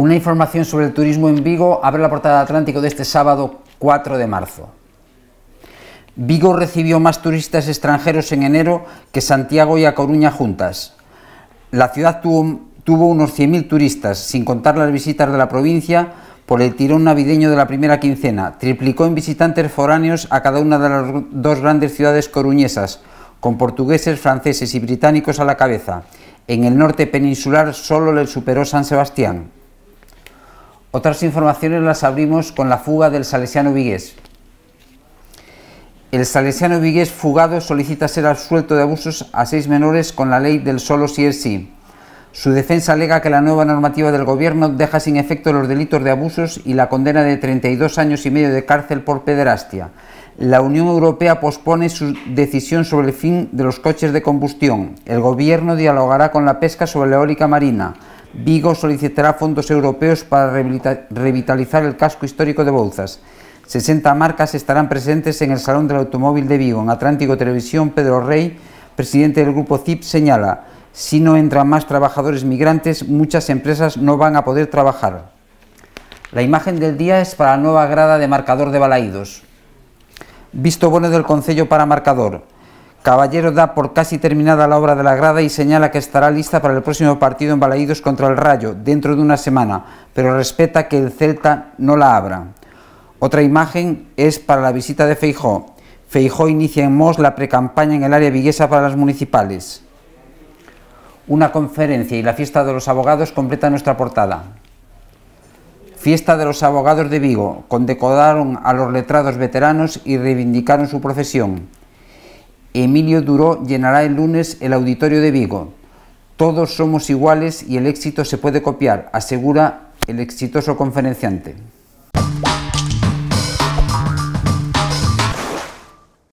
Una información sobre el turismo en Vigo abre la portada de Atlántico de este sábado 4 de marzo. Vigo recibió más turistas extranjeros en enero que Santiago y A Coruña juntas. La ciudad tuvo, unos 100.000 turistas, sin contar las visitas de la provincia, por el tirón navideño de la primera quincena. Triplicó en visitantes foráneos a cada una de las dos grandes ciudades coruñesas, con portugueses, franceses y británicos a la cabeza. En el norte peninsular solo le superó San Sebastián. Otras informaciones las abrimos con la fuga del salesiano Vigués. El salesiano Vigués fugado solicita ser absuelto de abusos a seis menores con la ley del solo si es sí. Su defensa alega que la nueva normativa del gobierno deja sin efecto los delitos de abusos y la condena de 32 años y medio de cárcel por pederastia. La Unión Europea pospone su decisión sobre el fin de los coches de combustión. El gobierno dialogará con la pesca sobre la eólica marina. Vigo solicitará fondos europeos para revitalizar el casco histórico de Bolsas. 60 marcas estarán presentes en el Salón del Automóvil de Vigo. En Atlántico Televisión, Pedro Rey, presidente del grupo CIP, señala, si no entran más trabajadores migrantes, muchas empresas no van a poder trabajar. La imagen del día es para la nueva grada de marcador de Balaídos. Visto bueno del Concello para marcador. Caballero da por casi terminada la obra de la grada y señala que estará lista para el próximo partido en Balaídos contra el Rayo, dentro de una semana, pero respeta que el Celta no la abra. Otra imagen es para la visita de Feijó. Feijó inicia en Mos la precampaña en el área viguesa para las municipales. Una conferencia y la fiesta de los abogados completa nuestra portada. Fiesta de los abogados de Vigo. Condecoraron a los letrados veteranos y reivindicaron su profesión. Emilio Duró llenará el lunes el auditorio de Vigo. Todos somos iguales y el éxito se puede copiar, asegura el exitoso conferenciante.